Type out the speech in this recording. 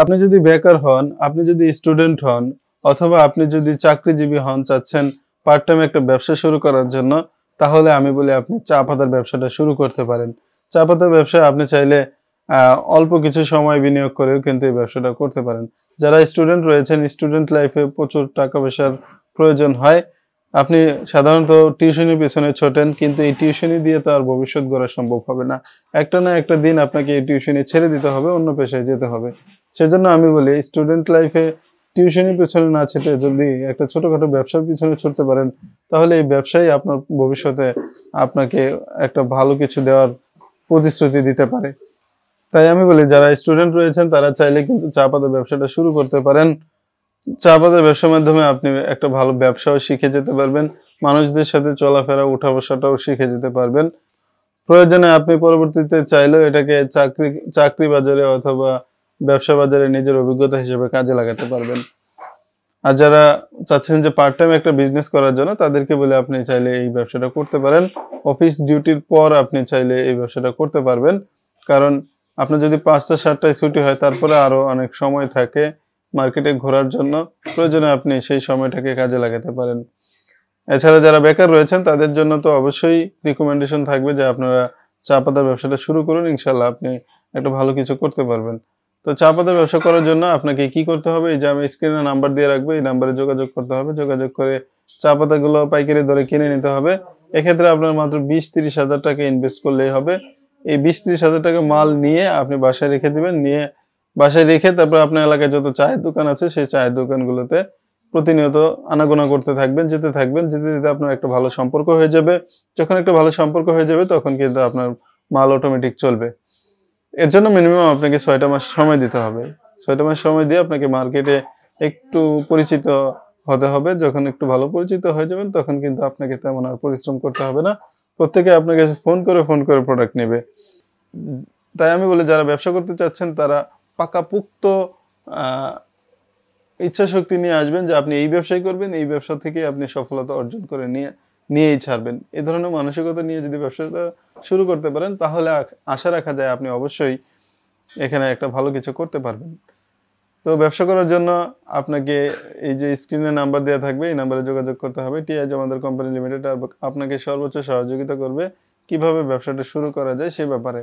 আপনি যদি বেকার হন আপনি যদি স্টুডেন্ট হন অথবা আপনি যদি চাকরিজীবী হন চাচ্ছেন পার্ট টাইম একটা ব্যবসা শুরু করার জন্য তাহলে আমি বলি আপনি চা পাতার ব্যবসাটা শুরু করতে পারেন চা পাতার ব্যবসা আপনি চাইলে অল্প কিছু সময় বিনিয়োগ করেও কিন্তু এই ব্যবসাটা করতে পারেন যারা স্টুডেন্ট রয়েছেন স্টুডেন্ট লাইফে প্রচুর টাকা পয়সার প্রয়োজন হয় আপনি সাধারণত টিউশনির পেছনে ছোটেন কিন্তু এই টিউশনি দিয়ে তো আর ভবিষ্যৎ গড়া সম্ভব হবে না একটা না একটা দিন আপনাকে এই টিউশনি ছেড়ে দিতে হবে অন্য পেশায় যেতে হবে সেজন্য আমি বলি স্টুডেন্ট লাইফে টিউশনের পেছনে না ছেটে যদি একটা ছোটোখাটো ব্যবসার পিছনে ছুটতে পারেন তাহলে এই ব্যবসায়ী আপনার ভবিষ্যতে আপনাকে একটা ভালো কিছু দেওয়ার প্রতিশ্রুতি দিতে পারে তাই আমি বলি যারা স্টুডেন্ট রয়েছেন তারা চাইলে কিন্তু চা পাতার ব্যবসাটা শুরু করতে পারেন চা পাতার ব্যবসার মাধ্যমে আপনি একটা ভালো ব্যবসাও শিখে যেতে পারবেন মানুষদের সাথে চলাফেরা উঠা বসাটাও শিখে যেতে পারবেন প্রয়োজনে আপনি পরবর্তীতে চাইলেও এটাকে চাকরি চাকরি বাজারে অথবা ব্যবসা বাজারে নিজের অভিজ্ঞতা হিসেবে কাজে লাগাতে পারবেন আর যারা চাচ্ছেন যে পার্ট টাইম একটা বিজনেস করার জন্য তাদেরকে বলে আপনি চাইলে এই ব্যবসাটা করতে পারেন অফিস ডিউটির পর আপনি চাইলে এই ব্যবসাটা করতে পারবেন কারণ আপনার যদি পাঁচটা সাতটায় ছুটি হয় তারপরে আরও অনেক সময় থাকে মার্কেটে ঘোরার জন্য প্রয়োজনে আপনি সেই সময়টাকে কাজে লাগাতে পারেন এছাড়া যারা বেকার রয়েছেন তাদের জন্য তো অবশ্যই রিকমেন্ডেশন থাকবে যে আপনারা চা পাতার ব্যবসাটা শুরু করুন ইনশাল্লাহ আপনি একটা ভালো কিছু করতে পারবেন তো চা পাতার ব্যবসা করার জন্য আপনাকে কি করতে হবে এই যে আমি স্ক্রিনে নাম্বার দিয়ে রাখবো এই নাম্বারে যোগাযোগ করতে হবে যোগাযোগ করে চা পাতাগুলো পাইকারি দরে কিনে নিতে হবে এক্ষেত্রে আপনার মাত্র বিশ তিরিশ হাজার টাকা ইনভেস্ট করলেই হবে এই বিশ তিরিশ হাজার টাকা মাল নিয়ে আপনি বাসায় রেখে দিবেন নিয়ে বাসায় রেখে তারপর আপনার এলাকায় যত চায়ের দোকান আছে সেই চায়ের দোকানগুলোতে প্রতিনিয়ত আনাগোনা করতে থাকবেন যেতে থাকবেন যেতে যেতে আপনার একটা ভালো সম্পর্ক হয়ে যাবে যখন একটা ভালো সম্পর্ক হয়ে যাবে তখন কিন্তু আপনার মাল অটোমেটিক চলবে এর জন্য মিনিমাম আপনাকে ছয়টা মাস সময় দিতে হবে ছয়টা মাস সময় দিয়ে আপনাকে মার্কেটে একটু পরিচিত হতে হবে যখন একটু ভালো পরিচিত হয়ে যাবেন তখন কিন্তু আপনাকে তেমন আর পরিশ্রম করতে হবে না প্রত্যেকে আপনার কাছে ফোন করে ফোন করে প্রোডাক্ট নেবে তাই আমি বলি যারা ব্যবসা করতে চাচ্ছেন তারা পাকাপুক্ত ইচ্ছা শক্তি নিয়ে আসবেন যে আপনি এই ব্যবসায় করবেন এই ব্যবসা থেকে আপনি সফলতা অর্জন করে নিয়ে নিয়েই ছাড়বেন এ ধরনের মানসিকতা নিয়ে যদি ব্যবসাটা শুরু করতে পারেন তাহলে আশা রাখা যায় আপনি অবশ্যই এখানে একটা ভালো কিছু করতে পারবেন তো ব্যবসা করার জন্য আপনাকে এই যে স্ক্রিনে নাম্বার দেওয়া থাকবে এই নাম্বারে যোগাযোগ করতে হবে টিআই জমাদার কোম্পানি লিমিটেড আপনাকে সর্বোচ্চ সহযোগিতা করবে কিভাবে ব্যবসাটা শুরু করা যায় সে ব্যাপারে